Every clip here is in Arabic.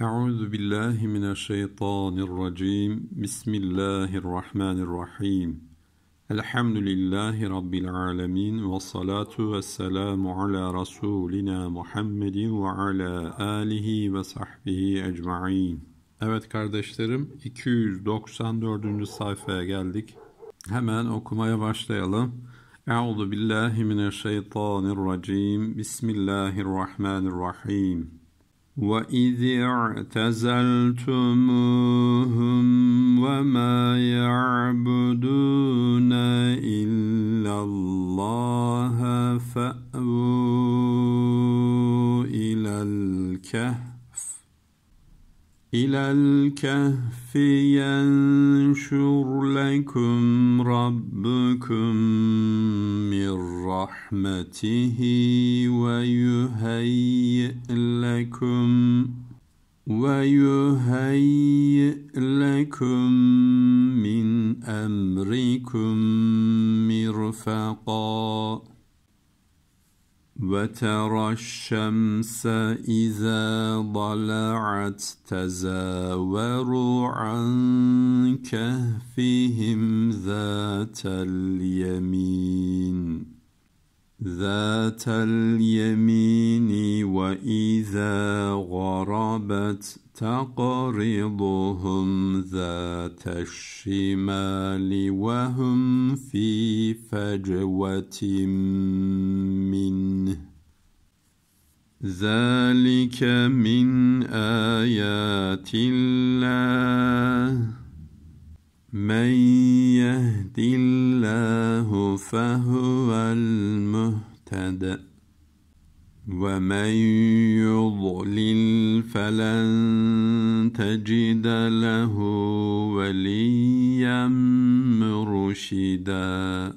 Euzu billahi mineşşeytanirracim. Bismillahirrahmanirrahim. Elhamdülillahi rabbil alamin ve salatu vesselamu ala rasulina Muhammedin ve ala alihi ve sahbihi ecmaîn. Evet kardeşlerim 294. sayfaya geldik. Hemen okumaya başlayalım. Euzu billahi mineşşeytanirracim. Bismillahirrahmanirrahim. وإذ اعتزلتموهم وما يعبدون إلا الله فأووا إلى الكهف ينشر لكم ربكم من رحمته ويهيئ لكم ويهيئ لكم من أمركم مرفقاً وترى الشمس إذا ضلعت تزاور عن كهفهم ذات اليمين ذات اليمين وإذا غربت تقرضهم ذات الشمال وهم في فجوة منه ذلك من آيات الله من يهد الله فهو المهتد ومن يضلل فلن تجد له وليا مرشدا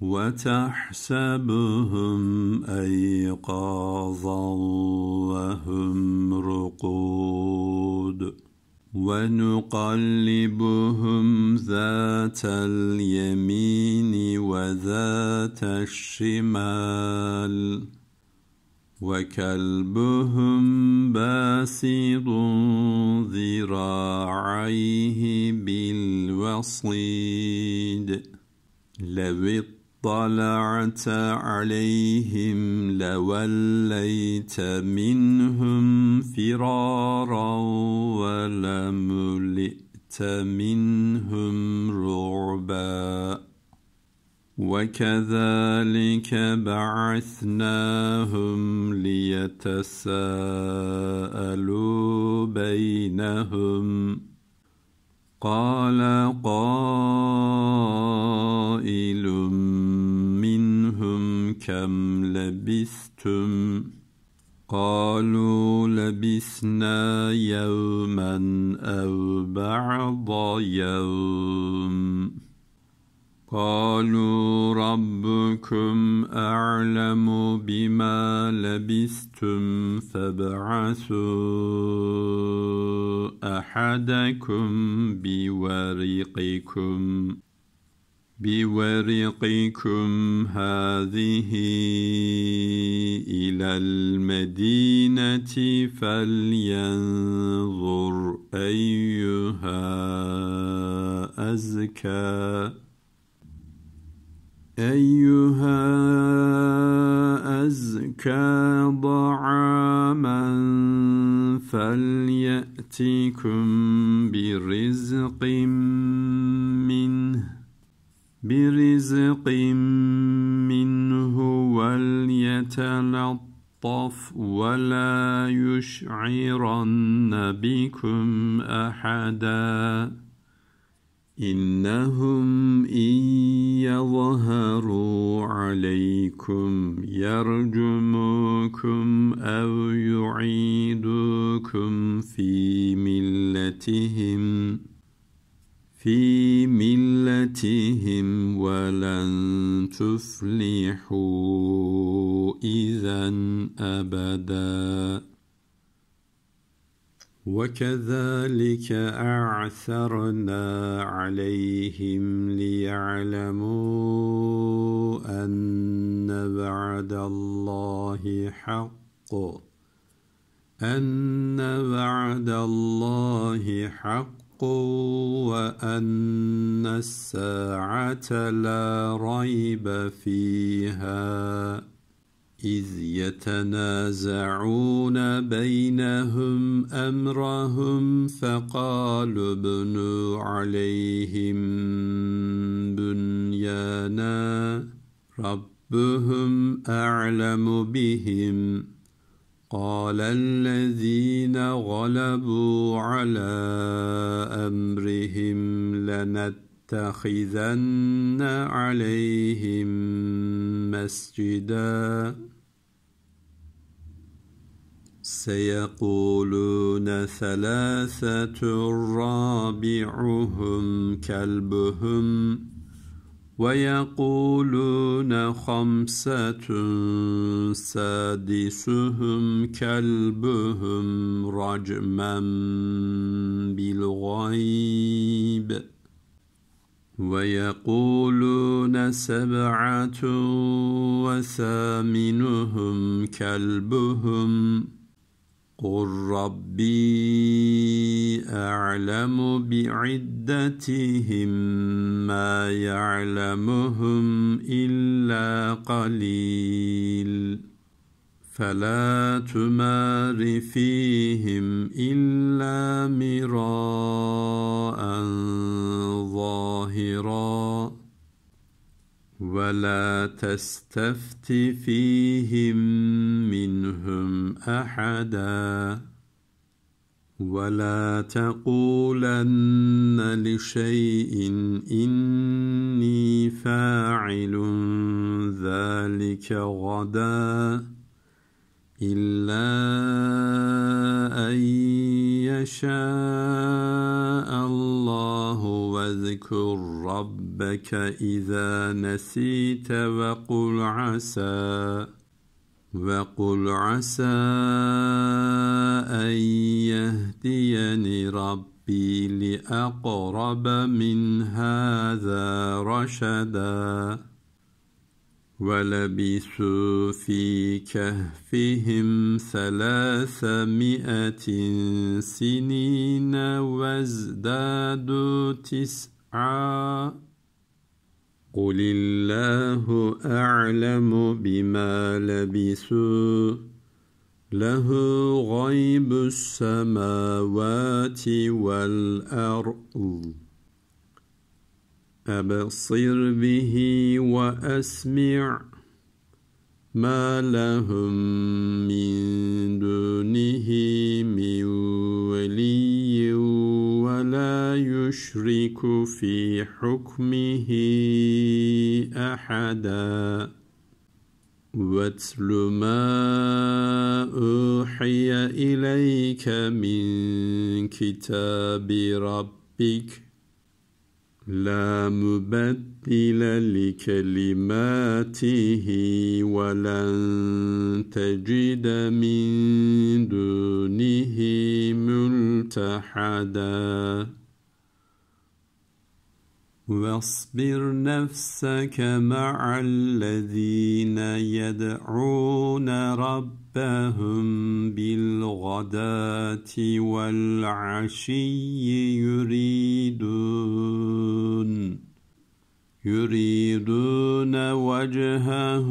وتحسبهم ايقاظا وهم رقود ونقلبهم ذات اليمين وذات الشمال وكلبهم باسط ذراعيه بالوصيد لو اطلعت عليهم لوليت منهم فرارا ولملئت منهم رعبا وكذلك بعثناهم ليتساءلوا بينهم قال قائل كم لبثتم قالوا لبثنا يوما او بعض يوم قالوا ربكم اعلم بما لبثتم فابعثوا احدكم بورقكم بورقكم هذه إلى المدينة فلينظر أيها أزكى أيها أزكى ضعاما فليأتكم برزق منه برزق منه وليتلطف ولا يشعرن بكم أحدا إنهم إن يظهروا عليكم يرجموكم أو يعيدوكم في ملتهم ۖ في ملتهم ولن تفلحوا اذا ابدا وكذلك اعثرنا عليهم ليعلموا ان بعد الله حق ان بعد الله حق وأن الساعة لا ريب فيها إذ يتنازعون بينهم أمرهم فقالوا ابنوا عليهم بنيانا ربهم أعلم بهم قال الذين غلبوا على امرهم لنتخذن عليهم مسجدا سيقولون ثلاثه رابعهم كلبهم ويقولون خمسة سادسهم كلبهم رجما بالغيب ويقولون سبعة وثامنهم كلبهم قل ربي أعلم بعدتهم ما يعلمهم إلا قليل فلا تمار فيهم إلا مراء ظاهراً ولا تستفت فيهم منهم احدا ولا تقولن لشيء اني فاعل ذلك غدا إلا أن يشاء الله واذكر ربك إذا نسيت وقل عسى وقل عسى أن يهديني ربي لأقرب من هذا رشداً ولبثوا في كهفهم ثلاثمائة سنين وازدادوا تسعا قل الله أعلم بما لبثوا له غيب السماوات والأرض أبصر به وأسمع ما لهم من دونه من ولي ولا يشرك في حكمه أحدا واتل ما أوحي إليك من كتاب ربك لا مبدل لكلماته ولن تجد من دونه ملتحداً واصبر نفسك مع الذين يدعون ربهم بالغداه والعشي يريدون يريدون وجهه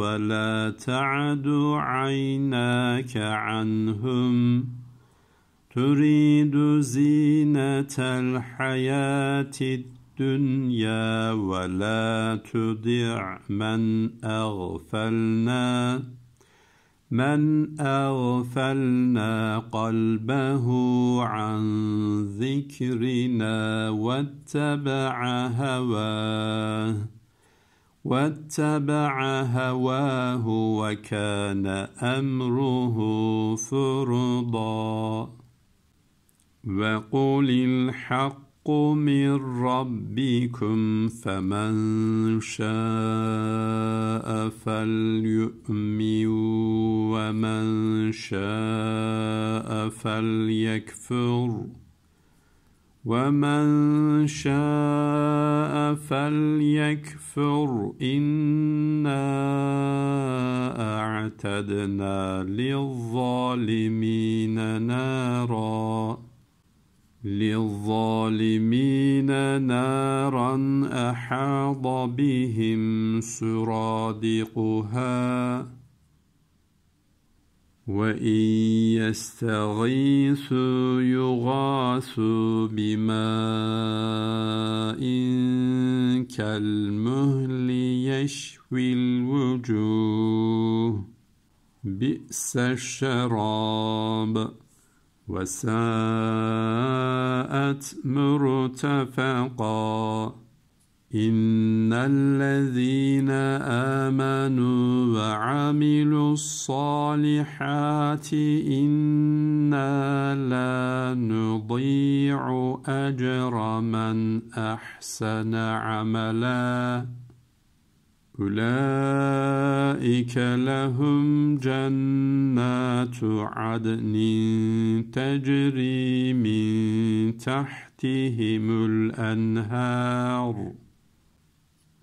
ولا تعد عيناك عنهم تريد زينه الحياه الدنيا الدنيا ولا تدع من أغفلنا من أغفلنا قلبه عن ذكرنا واتبع هواه واتبع هواه وكان أمره فرضا وقل الحق الحق من ربكم فمن شاء فليؤمن ومن شاء فليكفر ومن شاء فليكفر انا اعتدنا للظالمين نارا للظالمين نارا احاط بهم سرادقها وان يستغيثوا يغاثوا بماء كالمهل يشوي الوجوه بئس الشراب وساءت مرتفقا ان الذين امنوا وعملوا الصالحات انا لا نضيع اجر من احسن عملا أولئك لهم جنات عدن تجري من تحتهم الأنهار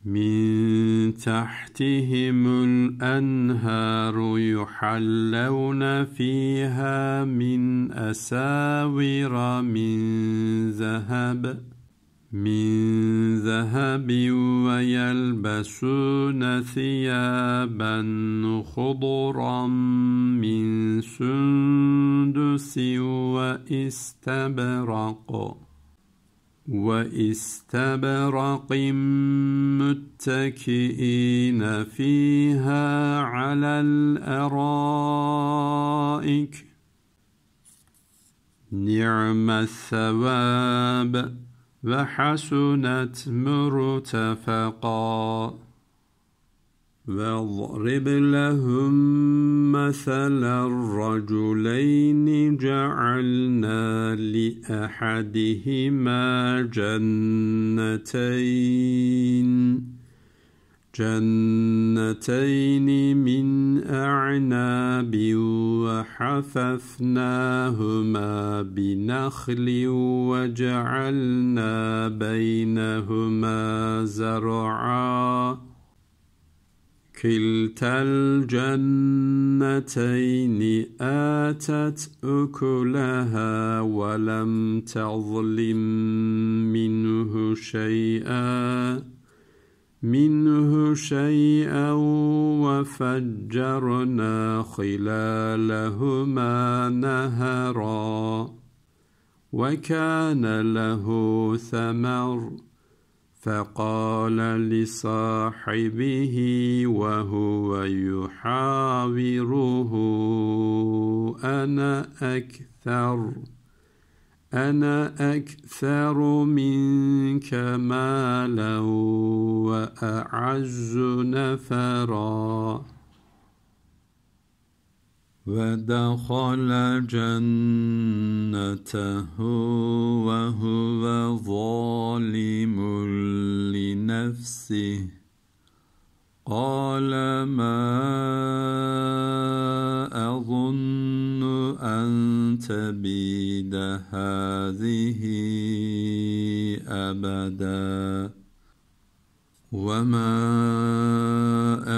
من تحتهم الأنهار يحلون فيها من أساور من ذهب ۖ من ذهب ويلبسون ثيابا خضرا من سندس واستبرق واستبرق متكئين فيها على الارائك نعم الثواب وحسنت مرتفقا واضرب لهم مثل الرجلين جعلنا لأحدهما جنتين جنتين من اعناب وحففناهما بنخل وجعلنا بينهما زرعا كلتا الجنتين اتت اكلها ولم تظلم منه شيئا منه شيئا وفجرنا خلالهما نهرا وكان له ثمر فقال لصاحبه وهو يحاوره انا اكثر انا اكثر منك مالا واعز نفرا ودخل جنته وهو ظالم لنفسه قال ما اظن ان تبيد هذه ابدا وما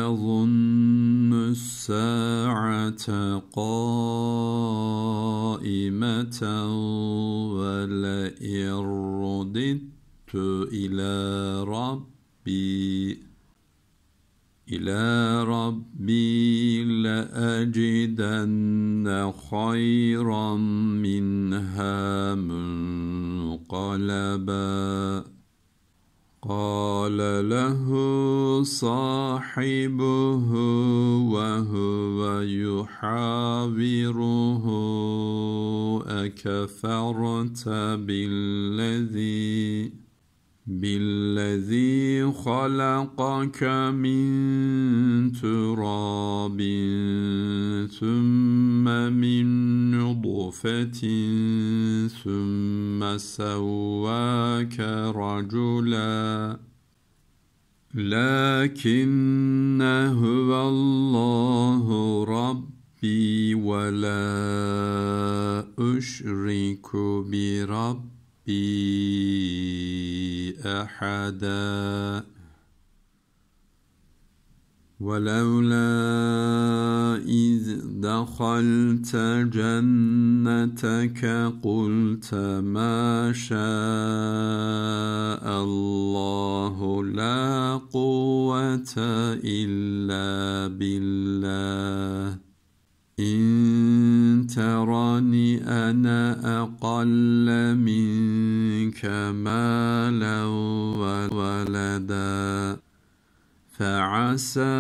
اظن الساعه قائمه ولئن رددت الى ربي إلى ربي لأجدن خيرا منها منقلبا قال له صاحبه وهو يحاوره أكفرت بالذي بالذي خلقك من تراب ثم من نطفة ثم سواك رجلا لكن هو الله ربي ولا أشرك بربي ربي احدا ولولا اذ دخلت جنتك قلت ما شاء الله لا قوه الا بالله إن تراني أنا أقل منك مالا وولدا فعسى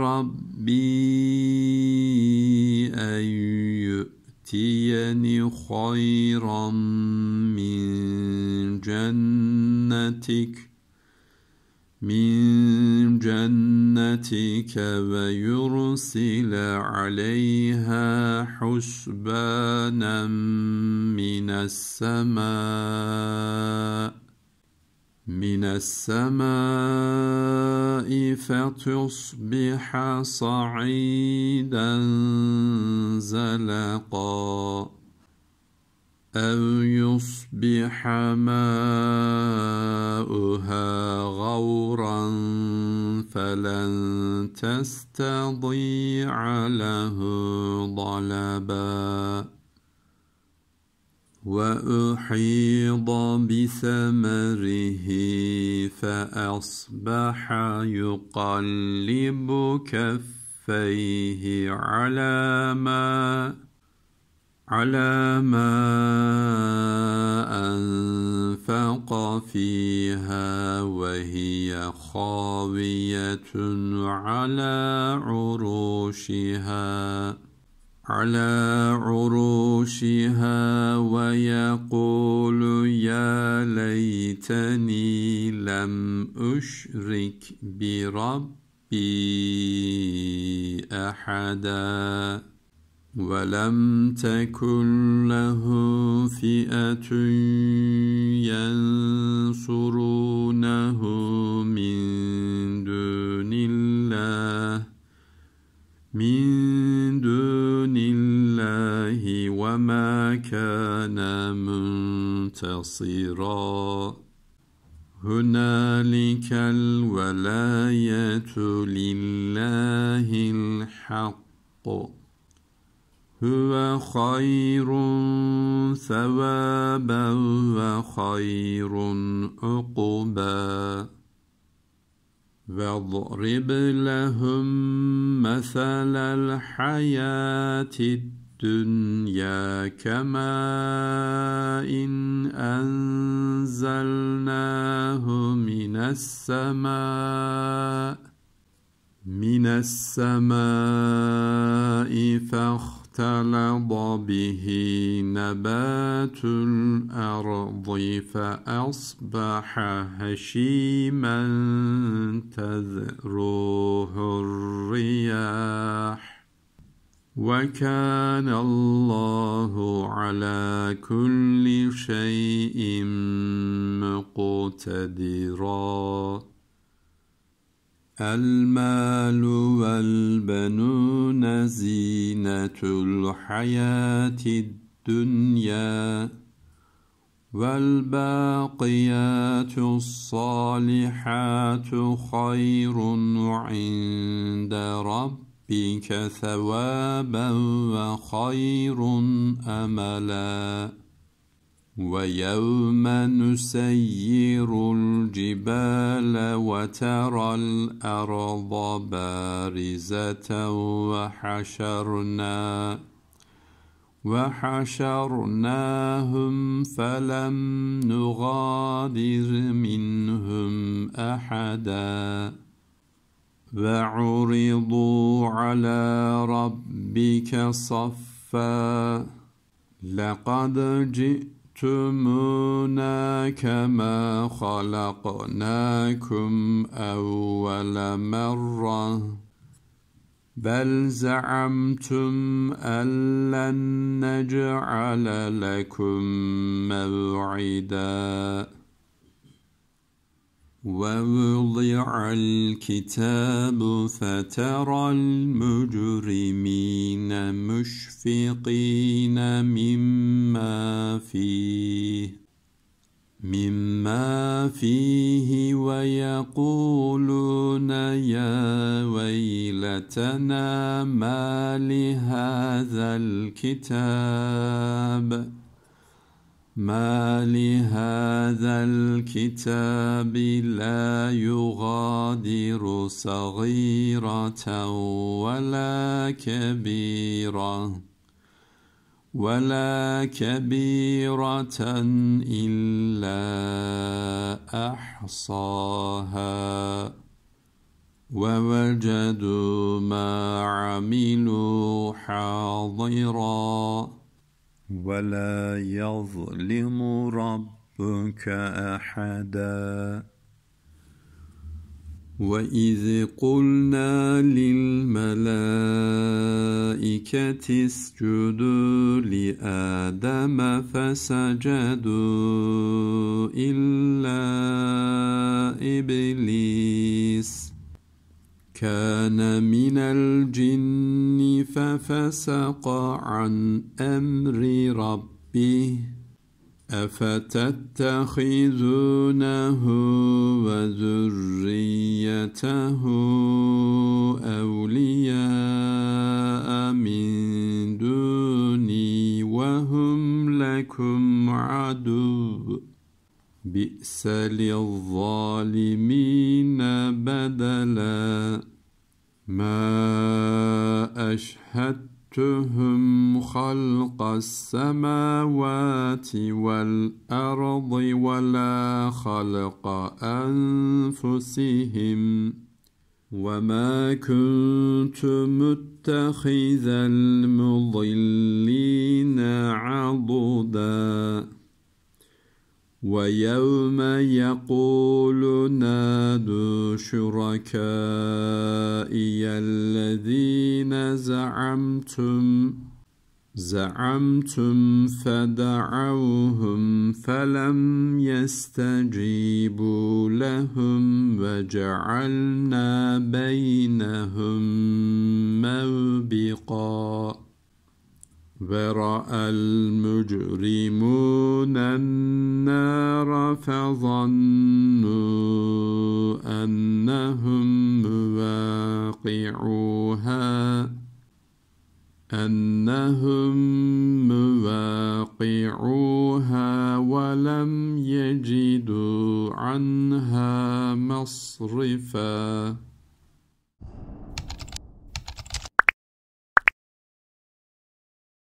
ربي أن يؤتيني خيرا من جنتك من جنتك آياتك ويرسل عليها حسبانا من السماء من السماء فتصبح صعيدا زلقا أو يصبح ماؤها غورا فلن تستضيع له ضلبا وأحيض بثمره فأصبح يقلب كفيه على ما على ما أنفق فيها وهي خاوية على عروشها على عروشها ويقول يا ليتني لم أشرك بربي أحداً ولم تكن له فئة ينصرونه من دون الله من دون الله وما كان منتصرا خير عقبا واضرب لهم مثل الحياة الدنيا كماء إن أنزلناه من السماء من السماء فخ اختلط به نبات الارض فاصبح هشيما تذروه الرياح وكان الله على كل شيء مقتدرا المال والبنون زينة الحياة الدنيا والباقيات الصالحات خير عند ربك ثوابا وخير أملاً ويوم نسير الجبال وترى الأرض بارزة وحشرنا وحشرناهم فلم نغادر منهم أحدا وعرضوا على ربك صفا لقد جئت تمونا كما خلقناكم أول مرة بل زعمتم أن لن نجعل لكم موعداً ووضع الكتاب فترى المجرمين مشفقين مما فيه مما فيه ويقولون يا ويلتنا ما لهذا الكتاب ما لهذا الكتاب لا يغادر صغيرة ولا كبيرة ولا كبيرة إلا أحصاها ووجدوا ما عملوا حاضراً ولا يظلم ربك احدا واذ قلنا للملائكه اسجدوا لادم فسجدوا الا ابليس كان من الجن ففسق عن امر ربه افتتخذونه وذريته اولياء من دوني وهم لكم عدو بئس للظالمين بدلا ما أشهدتهم خلق السماوات والأرض ولا خلق أنفسهم وما كنت متخذ المضلين عضداً ويوم يقول نادوا شركائي الذين زعمتم زعمتم فدعوهم فلم يستجيبوا لهم وجعلنا بينهم موبقاً ورأى المجرمون النار فظنوا أنهم مواقعوها أنهم مواقعوها ولم يجدوا عنها مصرفاً